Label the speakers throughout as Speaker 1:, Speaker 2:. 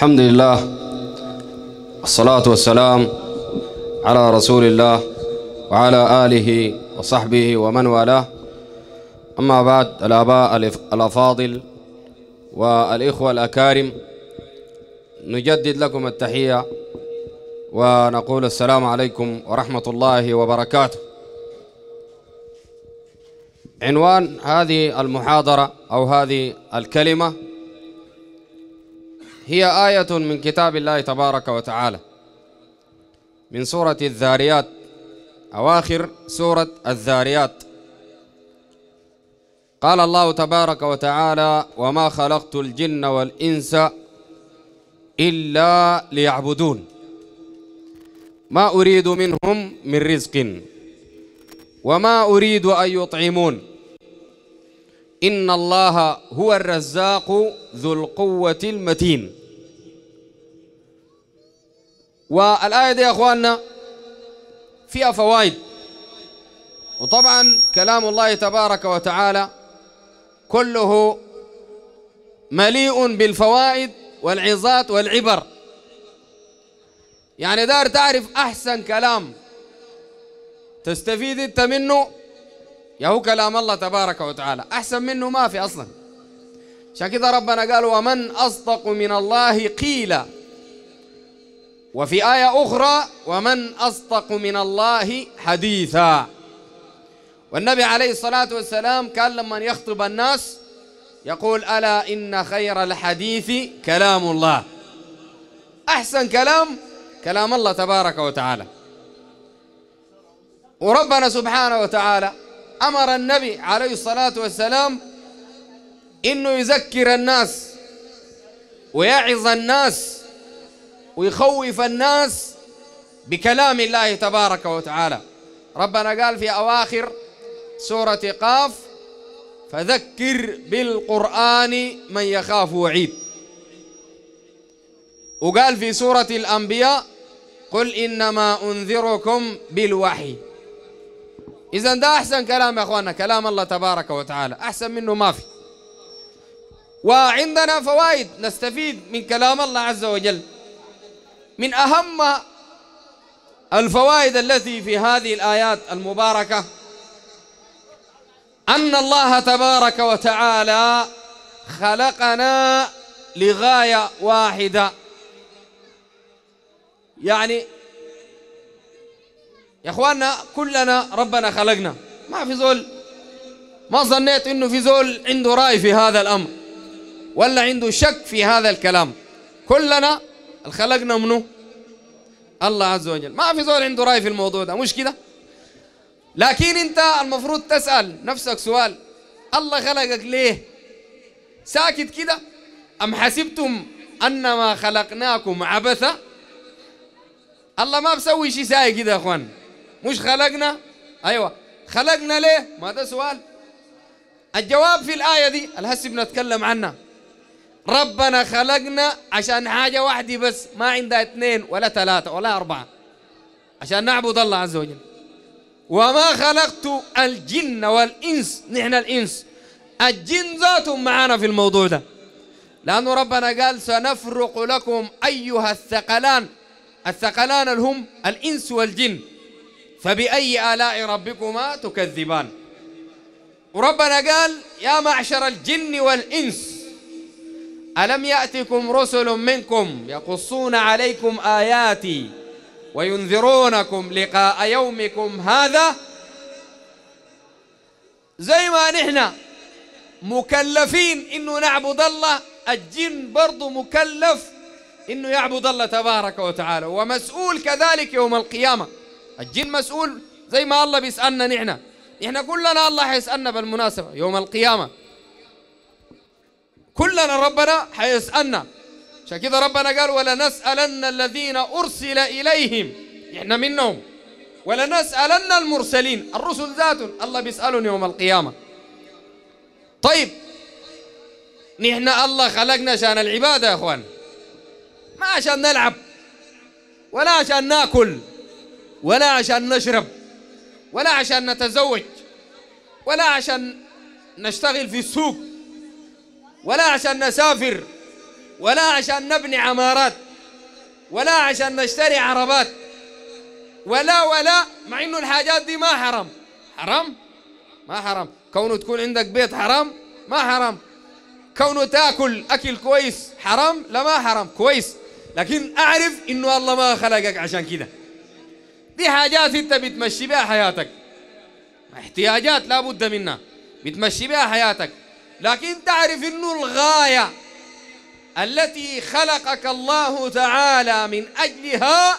Speaker 1: الحمد لله والصلاة والسلام على رسول الله وعلى آله وصحبه ومن والاه أما بعد الآباء الأفاضل والإخوة الأكارم نجدد لكم التحية ونقول السلام عليكم ورحمة الله وبركاته عنوان هذه المحاضرة أو هذه الكلمة هي آية من كتاب الله تبارك وتعالى من سورة الذاريات أواخر سورة الذاريات قال الله تبارك وتعالى وما خلقت الجن والإنس إلا ليعبدون ما أريد منهم من رزق وما أريد أن يطعمون إن الله هو الرزاق ذو القوة المتين والآية دي يا أخواننا فيها فوائد وطبعا كلام الله تبارك وتعالى كله مليء بالفوائد والعظات والعبر يعني دار تعرف أحسن كلام تستفيد أنت منه يا هو كلام الله تبارك وتعالى أحسن منه ما في أصلا عشان كده ربنا قال ومن أصدق من الله قيلا وفي آية أخرى ومن أصدق من الله حديثا والنبي عليه الصلاة والسلام كان لما يخطب الناس يقول ألا إن خير الحديث كلام الله أحسن كلام كلام الله تبارك وتعالى وربنا سبحانه وتعالى أمر النبي عليه الصلاة والسلام إنه يذكر الناس ويعظ الناس ويخوف الناس بكلام الله تبارك وتعالى ربنا قال في أواخر سورة قاف فذكر بالقرآن من يخاف وعيد وقال في سورة الأنبياء قل إنما أنذركم بالوحي إذا ده أحسن كلام يا أخوانا كلام الله تبارك وتعالى أحسن منه ما في وعندنا فوائد نستفيد من كلام الله عز وجل من أهم الفوائد التي في هذه الآيات المباركة أن الله تبارك وتعالى خلقنا لغاية واحدة يعني يا اخواننا كلنا ربنا خلقنا ما في زول ما ظنيت انه في زول عنده راي في هذا الامر ولا عنده شك في هذا الكلام كلنا خلقنا منه الله عز وجل ما في زول عنده رأي في الموضوع ده مش كده لكن انت المفروض تسأل نفسك سؤال الله خلقك ليه ساكت كده أم حسبتم أنما خلقناكم عبثا الله ما بسوي شيء ساي كده يا اخوان مش خلقنا ايوه خلقنا ليه ما ده سؤال الجواب في الآية دي الهسي بنتكلم عنها ربنا خلقنا عشان حاجة واحدة بس ما عندها اثنين ولا ثلاثة ولا أربعة عشان نعبد الله عز وجل وما خلقت الجن والإنس نحن الإنس الجن ذاتهم معانا في الموضوع ده لأن ربنا قال سنفرق لكم أيها الثقلان الثقلان اللي هم الإنس والجن فبأي آلاء ربكما تكذبان وربنا قال يا معشر الجن والإنس ألم يأتكم رسل منكم يقصون عليكم آياتي وينذرونكم لقاء يومكم هذا زي ما نحن مكلفين إنه نعبد الله الجن برضو مكلف إنه يعبد الله تبارك وتعالى ومسؤول كذلك يوم القيامة الجن مسؤول زي ما الله بيسألنا نحن نحن كلنا الله حيسألنا بالمناسبة يوم القيامة كلنا ربنا حيسألنا عشان كده ربنا قال ولا نسألن الذين أرسل إليهم إحنا منهم ولا نسألن المرسلين الرسل ذاتهم الله بيسألهم يوم القيامة طيب نحن الله خلقنا عشان العبادة يا أخوان ما عشان نلعب ولا عشان ناكل ولا عشان نشرب ولا عشان نتزوج ولا عشان نشتغل في السوق ولا عشان نسافر ولا عشان نبني عمارات ولا عشان نشتري عربات ولا ولا مع انه الحاجات دي ما حرام حرام ما حرام كونه تكون عندك بيت حرام ما حرام كونه تاكل اكل كويس حرام لا ما حرام كويس لكن اعرف انه الله ما خلقك عشان كده دي حاجات انت بتمشي بها حياتك احتياجات لابد منها بتمشي بها حياتك لكن تعرف انه الغايه التي خلقك الله تعالى من اجلها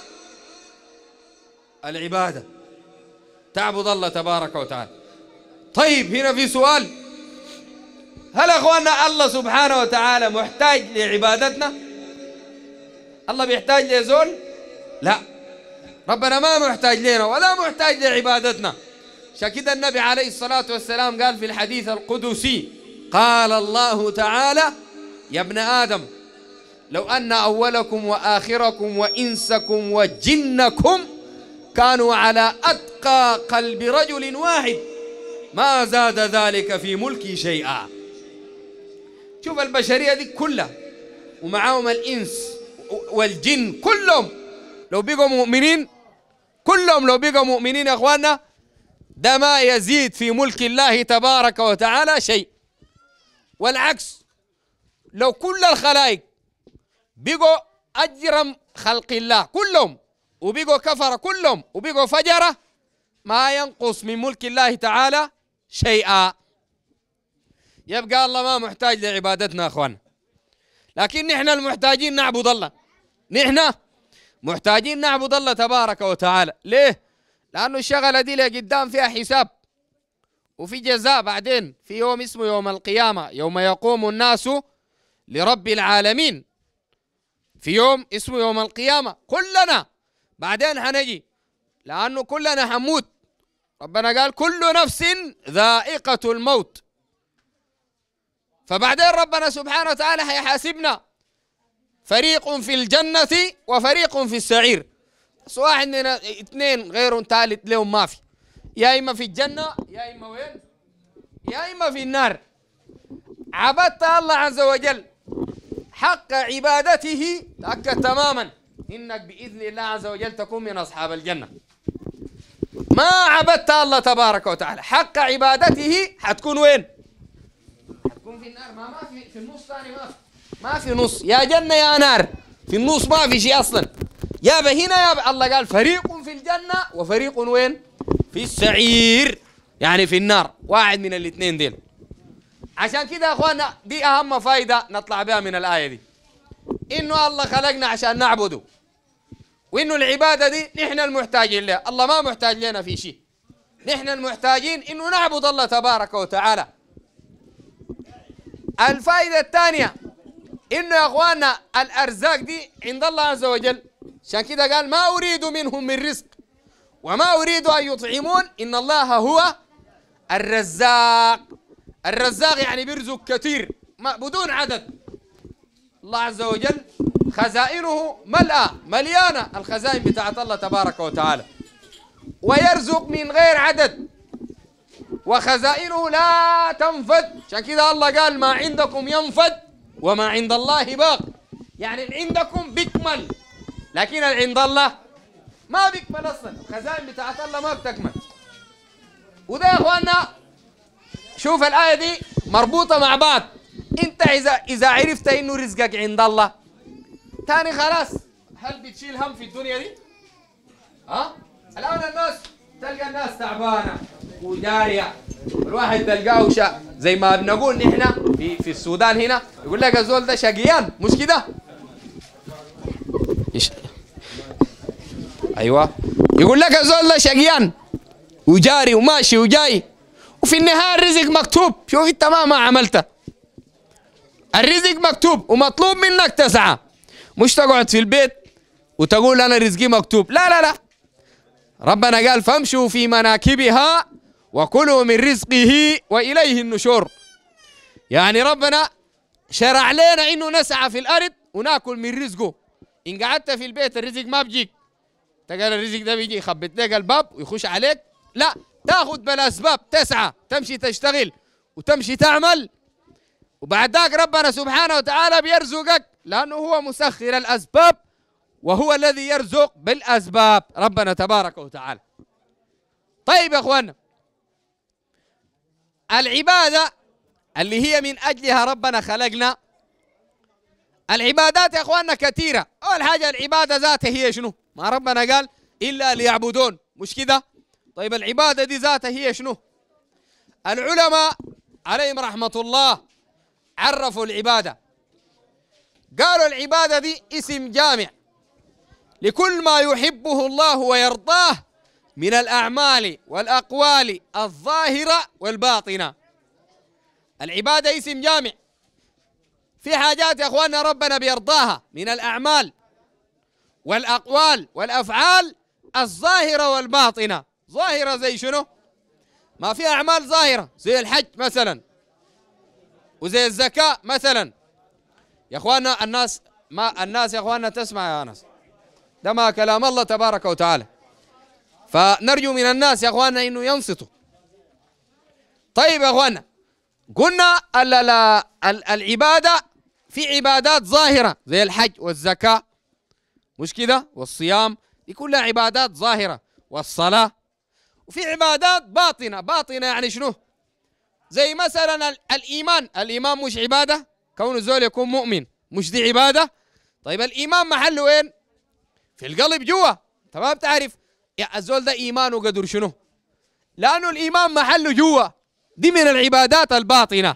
Speaker 1: العباده تعبد الله تبارك وتعالى طيب هنا في سؤال هل اخواننا الله سبحانه وتعالى محتاج لعبادتنا الله بيحتاج لزول لا ربنا ما محتاج لنا ولا محتاج لعبادتنا شكد النبي عليه الصلاة والسلام قال في الحديث القدسي قال الله تعالى يا ابن آدم لو أن أولكم وآخركم وإنسكم وجنكم كانوا على أتقى قلب رجل واحد ما زاد ذلك في ملكي شيئا شوف البشرية دي كلها ومعاهم الإنس والجن كلهم لو بقوا مؤمنين كلهم لو بقوا مؤمنين يا أخواننا ده ما يزيد في ملك الله تبارك وتعالى شيء والعكس لو كل الخلائق بقوا أجرم خلق الله كلهم وبقوا كفر كلهم وبقوا فجرة ما ينقص من ملك الله تعالى شيئا يبقى الله ما محتاج لعبادتنا أخوان لكن نحن المحتاجين نعبد الله نحن محتاجين نعبد الله تبارك وتعالى ليه؟ لأنه الشغلة دي لقدام فيها حساب وفي جزاء بعدين في يوم اسمه يوم القيامة يوم يقوم الناس لرب العالمين في يوم اسمه يوم القيامة كلنا بعدين هنجي لأنه كلنا حنموت ربنا قال كل نفس ذائقة الموت فبعدين ربنا سبحانه وتعالى هيحاسبنا فريق في الجنة وفريق في السعير بس واحد من اثنين غير ثالث لهم ما في يا إما في الجنة يا إما وين يا إما في النار عبدت الله عز وجل حق عبادته تأكد تماما إنك بإذن الله عز وجل تكون من أصحاب الجنة ما عبدت الله تبارك وتعالى حق عبادته حتكون وين حتكون في النار ما, ما في في النص ثاني ما ما في نص يا جنة يا نار في النص ما في شيء أصلا يا بهنا يا الله قال فريق في الجنة وفريق وين في السعير يعني في النار واحد من الاثنين ديل عشان كده يا اخوانا دي اهم فايده نطلع بها من الايه دي انه الله خلقنا عشان نعبده وانه العباده دي نحن المحتاجين لها الله ما محتاج لنا في شيء نحن المحتاجين انه نعبد الله تبارك وتعالى الفائده الثانيه انه يا اخوانا الارزاق دي عند الله عز وجل عشان كده قال ما اريد منهم من رزق وما أريد أن يطعمون إن الله هو الرزاق الرزاق يعني بيرزق كثير ما بدون عدد الله عز وجل خزائنه ملأى مليانة الخزائن بتاعت الله تبارك وتعالى ويرزق من غير عدد وخزائنه لا تنفد عشان كده الله قال ما عندكم ينفد وما عند الله باق يعني اللي عندكم بيكمل لكن اللي عند الله ما بيكمل اصلا الخزائن بتاعت الله ما بتكمل وده يا اخوانا شوف الايه دي مربوطه مع بعض انت اذا اذا عرفت انه رزقك عند الله تاني خلاص هل بتشيل هم في الدنيا دي؟ ها؟ الان الناس تلقى الناس تعبانه وداريه الواحد تلقاه شا زي ما بنقول نحن في في السودان هنا يقول لك الزول ده شقيان مش كده؟ ايوه يقول لك الزول ده شقيان وجاري وماشي وجاي وفي النهايه الرزق مكتوب شوف انت ما ما عملته الرزق مكتوب ومطلوب منك تسعى مش تقعد في البيت وتقول انا رزقي مكتوب لا لا لا ربنا قال فامشوا في مناكبها وكلوا من رزقه واليه النشور يعني ربنا شرع لنا انه نسعى في الارض وناكل من رزقه ان قعدت في البيت الرزق ما بجيك تقال الرزق ده بيجي يخبط لك الباب ويخش عليك لا تاخذ بالاسباب تسعى تمشي تشتغل وتمشي تعمل وبعد ذاك ربنا سبحانه وتعالى بيرزقك لانه هو مسخر الاسباب وهو الذي يرزق بالاسباب ربنا تبارك وتعالى طيب يا اخوانا العباده اللي هي من اجلها ربنا خلقنا العبادات يا اخواننا كثيره اول حاجه العباده ذاتها هي شنو ما ربنا قال إلا ليعبدون مش كده طيب العبادة دي ذاتها هي شنو العلماء عليهم رحمة الله عرفوا العبادة قالوا العبادة دي اسم جامع لكل ما يحبه الله ويرضاه من الأعمال والأقوال الظاهرة والباطنة العبادة اسم جامع في حاجات يا أخواننا ربنا بيرضاها من الأعمال والأقوال والأفعال الظاهرة والباطنة ظاهرة زي شنو؟ ما في أعمال ظاهرة زي الحج مثلا وزي الزكاة مثلا يا أخوانا الناس ما الناس يا أخوانا تسمع يا أنس ده ما كلام الله تبارك وتعالى فنرجو من الناس يا أخوانا إنه ينصتوا طيب يا أخوانا قلنا العبادة في عبادات ظاهرة زي الحج والزكاة مش كده والصيام دي كلها عبادات ظاهرة والصلاة وفي عبادات باطنة باطنة يعني شنو زي مثلا الإيمان الإيمان مش عبادة كون الزول يكون مؤمن مش دي عبادة طيب الإيمان محله وين في القلب جوا تمام تعرف يا الزول ده إيمانه قدر شنو لأنه الإيمان محله جوا دي من العبادات الباطنة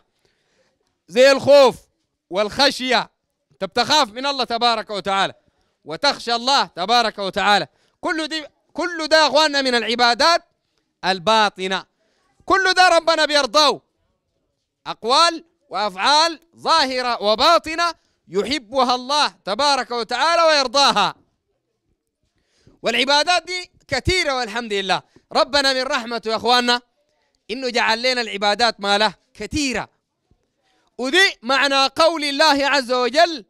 Speaker 1: زي الخوف والخشية انت بتخاف من الله تبارك وتعالى وتخشى الله تبارك وتعالى كل دي كل ده اخواننا من العبادات الباطنه كل ده ربنا بيرضاه اقوال وافعال ظاهره وباطنه يحبها الله تبارك وتعالى ويرضاها والعبادات دي كثيره والحمد لله ربنا من رحمته يا اخواننا انه جعل لنا العبادات ما له كثيره ودي معنى قول الله عز وجل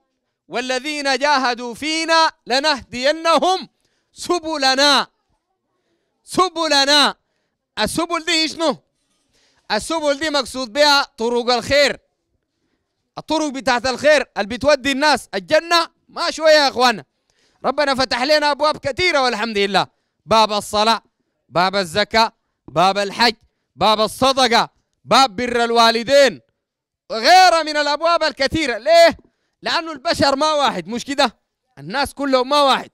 Speaker 1: والذين جاهدوا فينا لنهدينهم سبلنا سبلنا السبل دي شنو السبل دي مقصود بها طرق الخير الطرق بتاعت الخير اللي بتودي الناس الجنة ما شوية يا اخوانا ربنا فتح لنا ابواب كثيرة والحمد لله باب الصلاة باب الزكاة باب الحج باب الصدقة باب بر الوالدين وغيرها من الابواب الكثيرة ليه لانه البشر ما واحد مش كده الناس كلهم ما واحد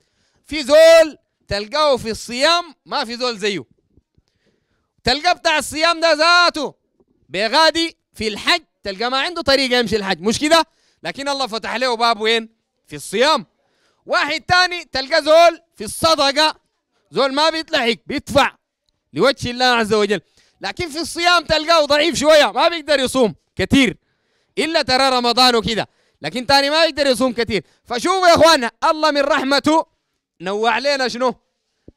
Speaker 1: في زول تلقاه في الصيام ما في زول زيه تلقاه بتاع الصيام ده ذاته بيغادي في الحج تلقى ما عنده طريقه يمشي الحج مش كده لكن الله فتح له باب وين في الصيام واحد تاني تلقى زول في الصدقه زول ما بيتلحق بيدفع لوجه الله عز وجل لكن في الصيام تلقاه ضعيف شويه ما بيقدر يصوم كثير الا ترى رمضان وكده لكن تاني ما يقدر يصوم كثير فشوفوا يا اخوانا الله من رحمته نوع لنا شنو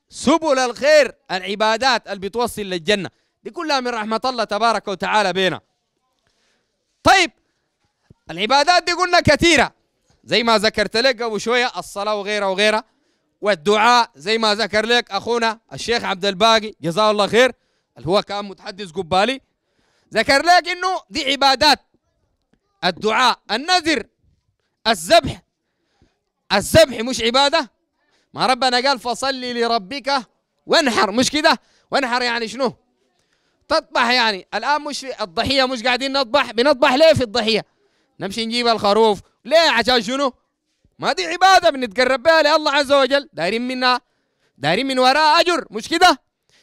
Speaker 1: سبل الخير العبادات اللي بتوصل للجنه دي كلها من رحمه الله تبارك وتعالى بينا طيب العبادات دي قلنا كثيره زي ما ذكرت لك قبل شويه الصلاه وغيرها وغيرها والدعاء زي ما ذكر لك اخونا الشيخ عبد الباقي جزاه الله خير اللي هو كان متحدث قبالي ذكر لك انه دي عبادات الدعاء النذر الذبح الذبح مش عباده ما ربنا قال فصلي لربك وانحر مش كده وانحر يعني شنو تطبح يعني الان مش في الضحيه مش قاعدين نطبح بنطبح ليه في الضحيه نمشي نجيب الخروف ليه عشان شنو ما دي عباده بنتقرب بها لله عز وجل دايرين منها دايرين من وراها اجر مش كده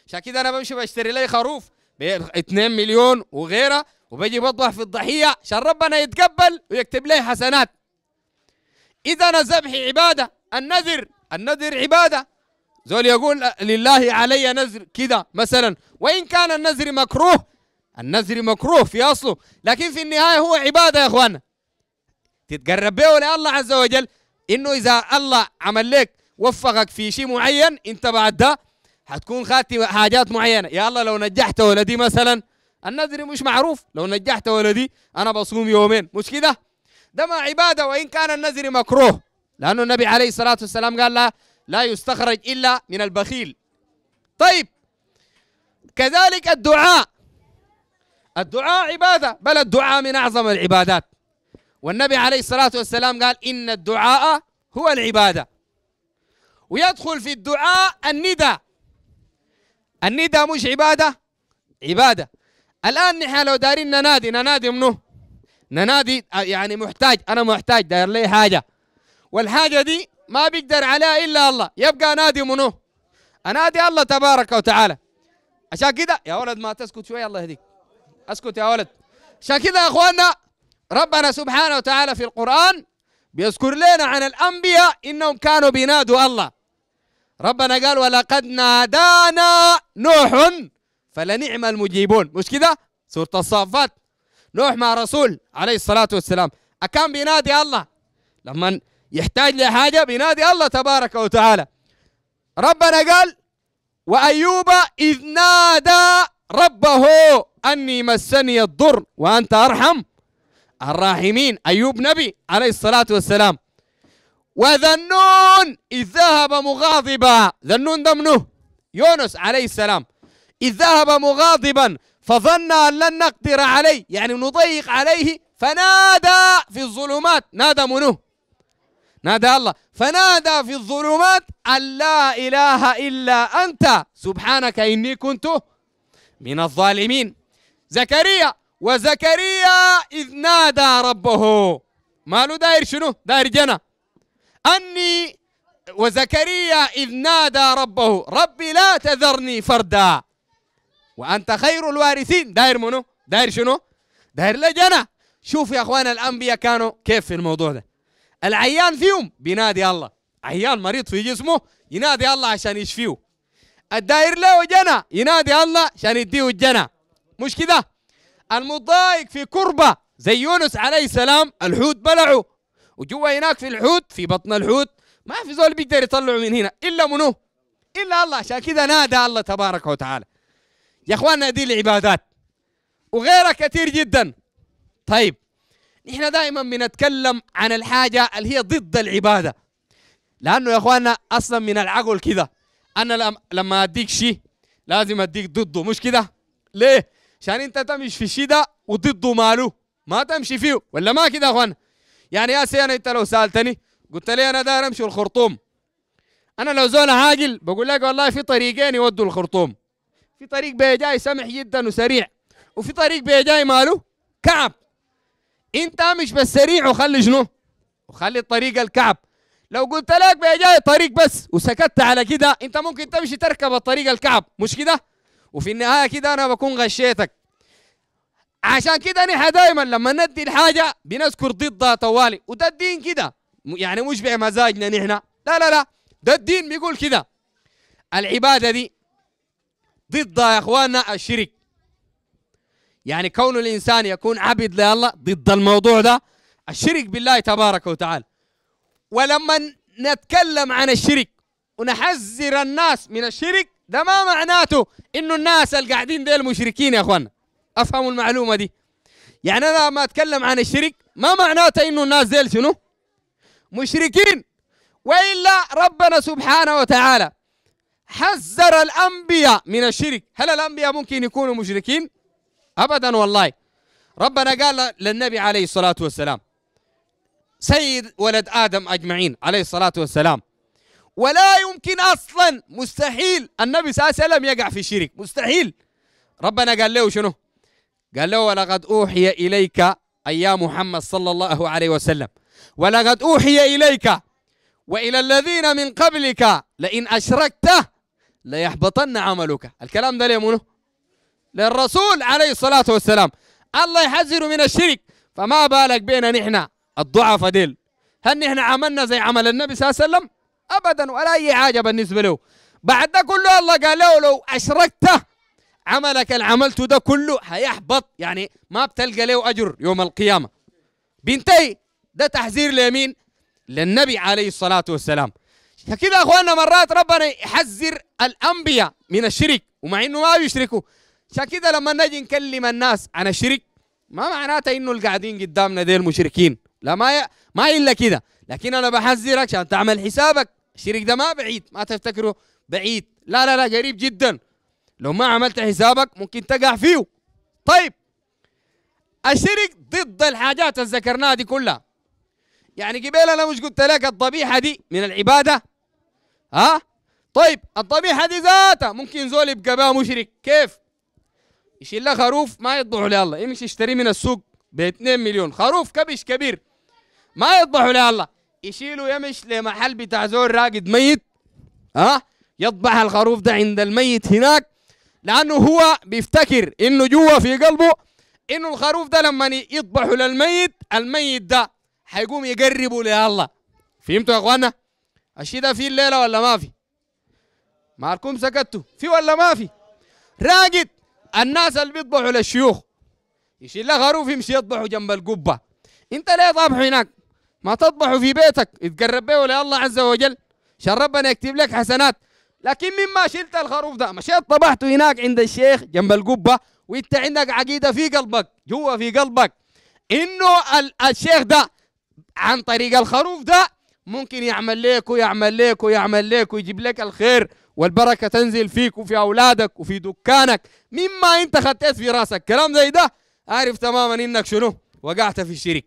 Speaker 1: عشان كده انا بمشي بشتري لي خروف ب 2 مليون وغيره وبجي بطبح في الضحيه عشان ربنا يتقبل ويكتب لي حسنات إذا الذبح عبادة النذر النذر عبادة زول يقول لله علي نذر كذا مثلا وإن كان النذر مكروه النذر مكروه في أصله لكن في النهاية هو عبادة يا أخوانا تتقرب به لله عز وجل إنه إذا الله عمل لك وفقك في شيء معين أنت بعد ده حتكون خاتم حاجات معينة يا الله لو نجحت ولدي مثلا النذر مش معروف لو نجحت ولدي أنا بصوم يومين مش كده ده ما عبادة وإن كان النذر مكروه لأنه النبي عليه الصلاة والسلام قال لا لا يستخرج إلا من البخيل طيب كذلك الدعاء الدعاء عبادة بل الدعاء من أعظم العبادات والنبي عليه الصلاة والسلام قال إن الدعاء هو العبادة ويدخل في الدعاء الندى الندى مش عبادة عبادة الآن نحن لو دارين ننادي ننادي منه ننادي آه، يعني محتاج انا محتاج داير لي حاجه والحاجه دي ما بيقدر عليها الا الله يبقى انادي منو انادي الله تبارك وتعالى عشان كده يا ولد ما تسكت شويه الله يهديك اسكت يا ولد عشان كده يا اخواننا ربنا سبحانه وتعالى في القران بيذكر لنا عن الانبياء انهم كانوا بينادوا الله ربنا قال ولقد نادانا نوح فلنعم المجيبون مش كده سوره الصافات نوح مع رسول عليه الصلاة والسلام أكان بينادي الله لما يحتاج لحاجة بينادي الله تبارك وتعالى ربنا قال وأيوب إذ نادى ربه أني مسني الضر وأنت أرحم الراحمين أيوب نبي عليه الصلاة والسلام وذنون إذ ذهب مغاضبا ذنون ده منه يونس عليه السلام إذ ذهب مغاضبا فظن أن لن نقدر عليه يعني نضيق عليه فنادى في الظلمات نادى منو نادى الله فنادى في الظلمات أن لا إله إلا أنت سبحانك إني كنت من الظالمين زكريا وزكريا إذ نادى ربه ماله داير شنو داير جنة أني وزكريا إذ نادى ربه ربي لا تذرني فردا وانت خير الوارثين داير منو داير شنو داير لجنه شوف يا اخوان الانبياء كانوا كيف في الموضوع ده العيان فيهم بينادي الله عيان مريض في جسمه ينادي الله عشان يشفيه الداير له جنى ينادي الله عشان يديه الجنى مش كده المضايق في كربة زي يونس عليه السلام الحوت بلعه وجوا هناك في الحوت في بطن الحوت ما في زول بيقدر يطلعه من هنا الا منو الا الله عشان كده نادى الله تبارك وتعالى يا اخواننا دي العبادات وغيرها كثير جدا طيب نحن دائما بنتكلم عن الحاجه اللي هي ضد العباده لانه يا اخواننا اصلا من العقل كده انا لما اديك شيء لازم اديك ضده مش كده ليه عشان انت تمشي في الشيء ده وضده ماله ما تمشي فيه ولا ما كده يا اخوانا يعني يا سي انا انت لو سالتني قلت لي انا داير امشي الخرطوم انا لو زول عاقل بقول لك والله في طريقين يودوا الخرطوم في طريق بيجاي سمح جدا وسريع وفي طريق بيجاي ماله كعب انت مش سريع وخلي شنو وخلي الطريق الكعب لو قلت لك بيجاي طريق بس وسكت على كده انت ممكن تمشي تركب الطريق الكعب مش كده وفي النهايه كده انا بكون غشيتك عشان كده نحن دايما لما ندي الحاجه بنذكر ضدها طوالي وده الدين كده يعني مش بمزاجنا نحن لا لا لا ده الدين بيقول كده العباده دي ضد يا اخواننا الشرك يعني كون الانسان يكون عبد لله ضد الموضوع ده الشرك بالله تبارك وتعالى ولما نتكلم عن الشرك ونحذر الناس من الشرك ده ما معناته انه الناس اللي قاعدين ديل مشركين يا اخوانا افهموا المعلومه دي يعني انا ما اتكلم عن الشرك ما معناته انه الناس ديل شنو مشركين والا ربنا سبحانه وتعالى حذر الأنبياء من الشرك هل الأنبياء ممكن يكونوا مشركين؟ أبدا والله ربنا قال للنبي عليه الصلاة والسلام سيد ولد آدم أجمعين عليه الصلاة والسلام ولا يمكن أصلا مستحيل النبي صلى الله عليه وسلم يقع في شرك مستحيل ربنا قال له شنو قال له ولقد أوحي إليك أيام محمد صلى الله عليه وسلم ولقد أوحي إليك وإلى الذين من قبلك لئن أشركت ليحبطن عملك الكلام ده لمنه للرسول عليه الصلاة والسلام الله يحذر من الشرك فما بالك بينا نحن الضعف ديل هل نحن عملنا زي عمل النبي صلى الله عليه وسلم أبدا ولا أي حاجة بالنسبة له بعد ده كله الله قال له لو أشركت عملك اللي عملته ده كله هيحبط يعني ما بتلقى له أجر يوم القيامة بينتهي ده تحذير لمين للنبي عليه الصلاة والسلام فكده يا اخواننا مرات ربنا يحذر الانبياء من الشرك ومع انه ما بيشركوا عشان كده لما نجي نكلم الناس عن الشرك ما معناته انه اللي قاعدين قدامنا ديل مشركين لا ما ي... ما الا كده لكن انا بحذرك عشان تعمل حسابك الشرك ده ما بعيد ما تفتكره بعيد لا لا لا قريب جدا لو ما عملت حسابك ممكن تقع فيه طيب الشرك ضد الحاجات اللي ذكرناها دي كلها يعني قبيل انا مش قلت لك الضبيحه دي من العباده ها طيب الضبيحة دي ذاتها ممكن زول يبقى بها مشرك كيف يشيل لها خروف ما يطبعه لله يمشي يشتري من السوق ب 2 مليون خروف كبش كبير ما يطبعه لله يشيله يمش لمحل بتاع زول راقد ميت ها يضبح الخروف ده عند الميت هناك لانه هو بيفتكر انه جوا في قلبه انه الخروف ده لما يطبحه للميت الميت ده حيقوم يقربه لله فهمتوا يا اخوانا الشيء ده الليله ولا ما في؟ مالكم سكتوا؟ في ولا ما في؟ راقد الناس اللي بيطبحوا للشيوخ يشيل لها خروف يمشي يطبحوا جنب القبه انت ليه طابحوا هناك؟ ما تطبحوا في بيتك اتقرب به الله عز وجل عشان ربنا يكتب لك حسنات لكن مما شلت الخروف ده مشيت طبحته هناك عند الشيخ جنب القبه وانت عندك عقيده في قلبك جوا في قلبك انه الشيخ ده عن طريق الخروف ده ممكن يعمل لك ويعمل لك ويعمل لك ويجيب لك الخير والبركه تنزل فيك وفي اولادك وفي دكانك مما انت خطيت في راسك كلام زي ده عارف تماما انك شنو وقعت في الشرك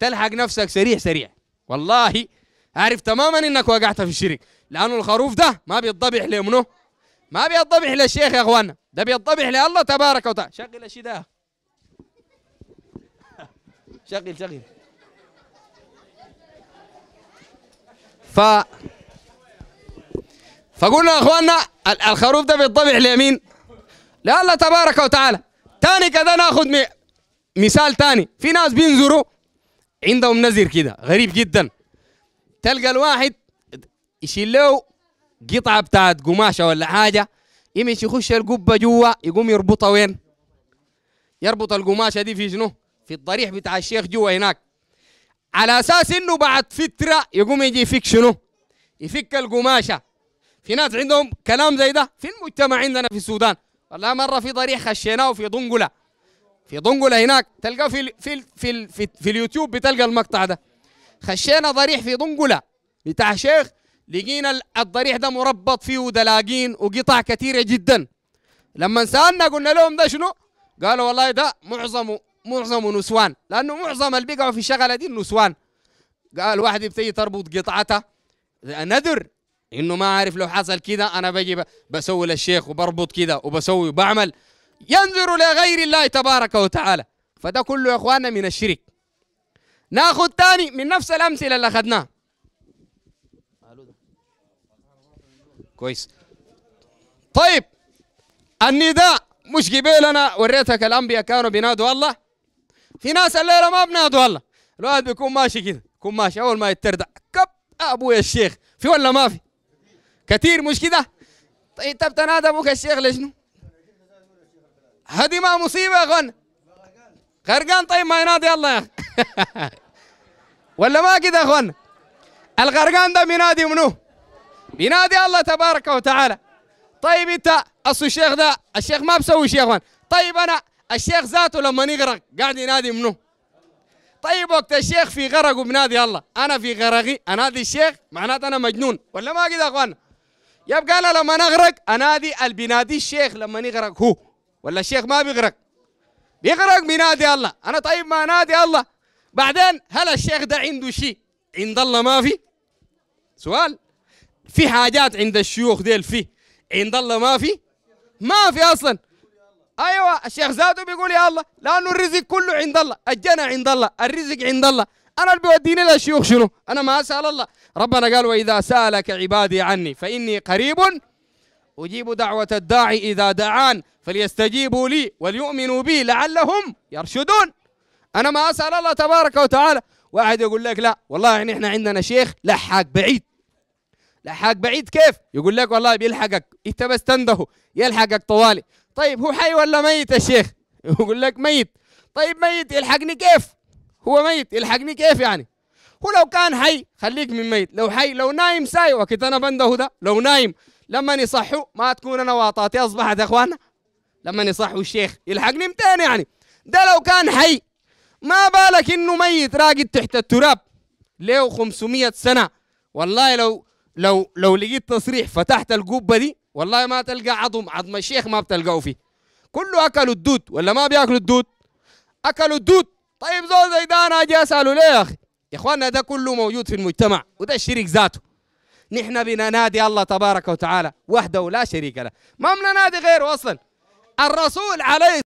Speaker 1: تلحق نفسك سريع سريع والله عارف تماما انك وقعت في الشرك لانه الخروف ده ما بيتضبح لمنه ما بيتضبح للشيخ يا اخوانا ده بيتضبح لله تبارك وتعالى شغل الشيء ده شغل شغل ف فقلنا يا اخواننا الخروف ده بيتضبح لمين؟ لله تبارك وتعالى تاني كده ناخد م... مثال تاني في ناس بينزروا عندهم نزر كده غريب جدا تلقى الواحد يشيل له قطعه بتاعت قماشه ولا حاجه يمشي يخش القبه جوا يقوم يربطها وين؟ يربط القماشه دي في شنو؟ في الضريح بتاع الشيخ جوا هناك على اساس انه بعد فتره يقوم يجي يفك شنو؟ يفك القماشه في ناس عندهم كلام زي ده في المجتمع عندنا في السودان والله مره في ضريح خشيناه في دنقله في دنقله هناك تلقى في الـ في الـ في, الـ في, في اليوتيوب بتلقى المقطع ده خشينا ضريح في دنقله بتاع شيخ لقينا الضريح ده مربط فيه دلاقين وقطع كثيره جدا لما سالنا قلنا لهم ده شنو؟ قالوا والله ده معظمه معظمه نسوان لانه معظم اللي بيقعوا في الشغله دي النسوان قال واحد بتيجي تربط قطعتها نذر انه ما عارف لو حصل كده انا بجي بسوي للشيخ وبربط كده وبسوي وبعمل ينذر لغير الله تبارك وتعالى فده كله يا اخواننا من الشرك ناخذ ثاني من نفس الامثله اللي اخذناها كويس طيب النداء مش قبيل انا وريتك الانبياء كانوا بينادوا الله في ناس الليله ما بنادوا والله الواحد بيكون ماشي كده يكون ماشي اول ما يتردع كب ابويا الشيخ في ولا ما في كثير مش كده طيب انت بتنادى ابوك الشيخ لشنو هذه ما مصيبه يا اخوان غرقان طيب ما ينادي الله يا اخي ولا ما كده يا اخوان الغرقان ده بينادي منو بينادي الله تبارك وتعالى طيب انت اصل الشيخ ده الشيخ ما بسوي شيء يا اخوان طيب انا الشيخ ذاته لما يغرق قاعد ينادي منه طيب وقت الشيخ في غرق وبنادي الله انا في غرقي انادي الشيخ معناته انا مجنون ولا ما كده يا اخوانا يبقى انا لما نغرق انادي البنادي الشيخ لما يغرق هو ولا الشيخ ما بيغرق بيغرق بينادي الله انا طيب ما انادي الله بعدين هل الشيخ ده عنده شيء عند الله ما في سؤال في حاجات عند الشيوخ ديل في عند الله ما في ما في اصلا ايوه الشيخ زادو بيقول يا الله لانه الرزق كله عند الله الجنة عند الله الرزق عند الله انا اللي بيوديني للشيوخ شنو انا ما اسال الله ربنا قال واذا سالك عبادي عني فاني قريب اجيب دعوه الداعي اذا دعان فليستجيبوا لي وليؤمنوا بي لعلهم يرشدون انا ما اسال الله تبارك وتعالى واحد يقول لك لا والله يعني احنا عندنا شيخ لحاق بعيد لحاق بعيد كيف يقول لك والله بيلحقك انت بس تنده يلحقك طوالي طيب هو حي ولا ميت يا شيخ يقول لك ميت طيب ميت يلحقني كيف هو ميت يلحقني كيف يعني هو لو كان حي خليك من ميت لو حي لو نايم ساي وقت انا بنده ده لو نايم لما يصحوا ما تكون انا واطاتي اصبحت يا اخوانا لما يصحوا الشيخ يلحقني متين يعني ده لو كان حي ما بالك انه ميت راقد تحت التراب له 500 سنه والله لو لو لو لقيت تصريح فتحت القبه دي والله ما تلقى عظم عظم الشيخ ما بتلقاه فيه كله اكلوا الدود ولا ما بياكلوا الدود اكلوا الدود طيب زول زي ده انا اجي اساله ليه يا اخي يا اخواننا ده كله موجود في المجتمع وده الشريك ذاته نحن بننادي الله تبارك وتعالى وحده لا شريك له ما بننادي غيره اصلا الرسول عليه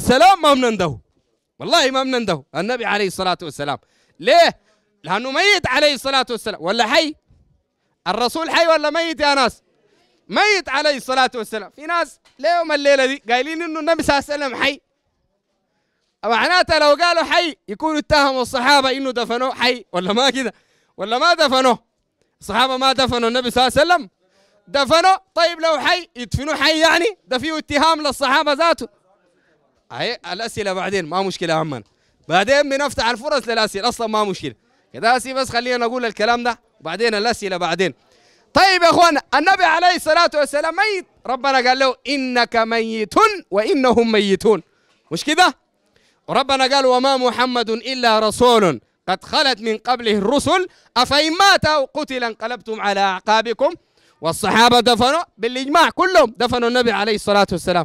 Speaker 1: السلام ما بننده والله ما بننده النبي عليه الصلاه والسلام ليه لانه ميت عليه الصلاه والسلام ولا حي الرسول حي ولا ميت يا ناس ميت عليه الصلاة والسلام في ناس ليوم الليلة دي قايلين إنه النبي صلى الله عليه وسلم حي معناتها لو قالوا حي يكونوا اتهموا الصحابة إنه دفنوه حي ولا ما كده ولا ما دفنوه الصحابة ما دفنوا النبي صلى الله عليه وسلم دفنوا طيب لو حي يدفنوا حي يعني ده فيه اتهام للصحابة ذاته أي الأسئلة بعدين ما مشكلة عمان بعدين بنفتح الفرص للأسئلة أصلا ما مشكلة كده بس خلينا نقول الكلام ده وبعدين الأسئلة بعدين طيب يا اخوانا النبي عليه الصلاه والسلام ميت ربنا قال له انك ميت وانهم ميتون مش كده ربنا قال وما محمد الا رسول قد خلت من قبله الرسل افان مات او قتل انقلبتم على اعقابكم والصحابه دفنوا بالاجماع كلهم دفنوا النبي عليه الصلاه والسلام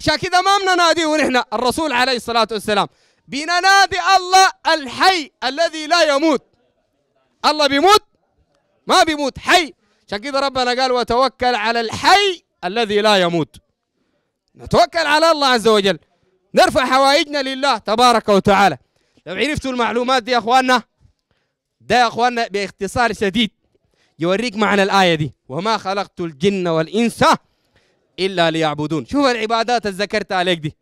Speaker 1: عشان كده ما بنناديه ونحن الرسول عليه الصلاه والسلام بننادي الله الحي الذي لا يموت الله بيموت ما بيموت حي عشان كده ربنا قال وتوكل على الحي الذي لا يموت نتوكل على الله عز وجل نرفع حوائجنا لله تبارك وتعالى لو عرفتوا المعلومات دي يا اخواننا ده يا اخواننا باختصار شديد يوريك معنى الايه دي وما خلقت الجن والانس الا ليعبدون شوف العبادات اللي ذكرتها عليك دي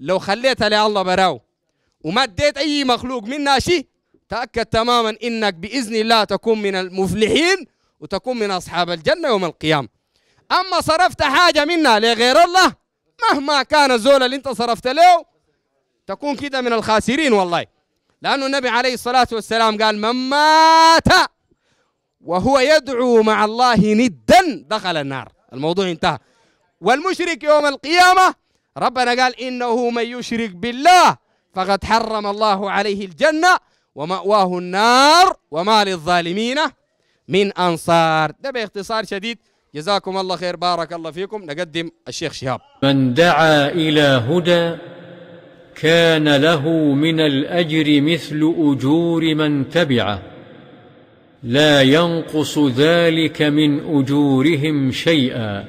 Speaker 1: لو خليتها لله براو وما اديت اي مخلوق منها شيء تاكد تماما انك باذن الله تكون من المفلحين وتكون من أصحاب الجنة يوم القيامة أما صرفت حاجة منها لغير الله مهما كان الزول اللي أنت صرفت له تكون كده من الخاسرين والله لأنه النبي عليه الصلاة والسلام قال من مات وهو يدعو مع الله ندا دخل النار الموضوع انتهى والمشرك يوم القيامة ربنا قال إنه من يشرك بالله فقد حرم الله عليه الجنة ومأواه النار وما للظالمين من أنصار ده باختصار شديد جزاكم الله خير بارك الله فيكم نقدم الشيخ شهاب من دعا إلى هدى كان له من الأجر مثل أجور من تبعه لا ينقص ذلك من أجورهم شيئا